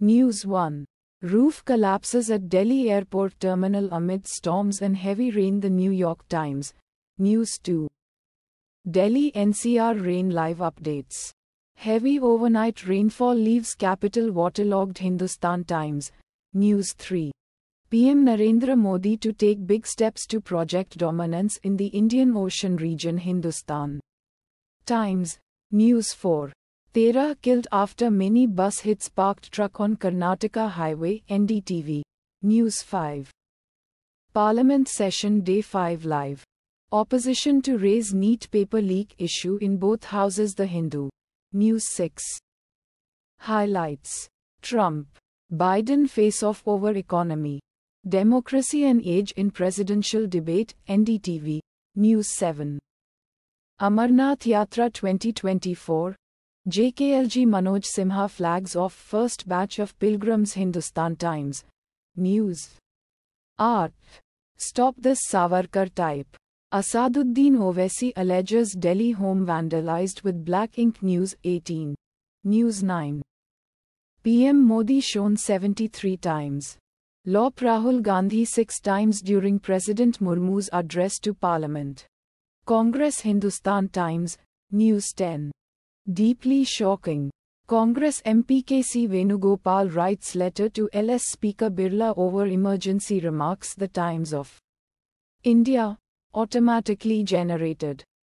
News 1. Roof collapses at Delhi airport terminal amid storms and heavy rain The New York Times. News 2. Delhi NCR rain live updates. Heavy overnight rainfall leaves capital waterlogged Hindustan Times. News 3. PM Narendra Modi to take big steps to project dominance in the Indian Ocean region Hindustan. Times. News 4. Terah killed after mini bus hits parked truck on Karnataka highway, NDTV. News 5. Parliament session day 5 live. Opposition to raise neat paper leak issue in both houses The Hindu. News 6. Highlights. Trump. Biden face off over economy. Democracy and age in presidential debate, NDTV. News 7. Amarnath Yatra 2024, JKLG Manoj Simha flags off first batch of pilgrims Hindustan Times. News. Art. Stop this Savarkar type. Asaduddin Ovesi alleges Delhi home vandalized with black ink News 18. News 9. PM Modi shown 73 times. Law Rahul Gandhi 6 times during President Murmu's address to Parliament. Congress Hindustan Times, News 10. Deeply shocking. Congress MP KC Venugopal writes letter to LS Speaker Birla over emergency remarks The Times of India automatically generated.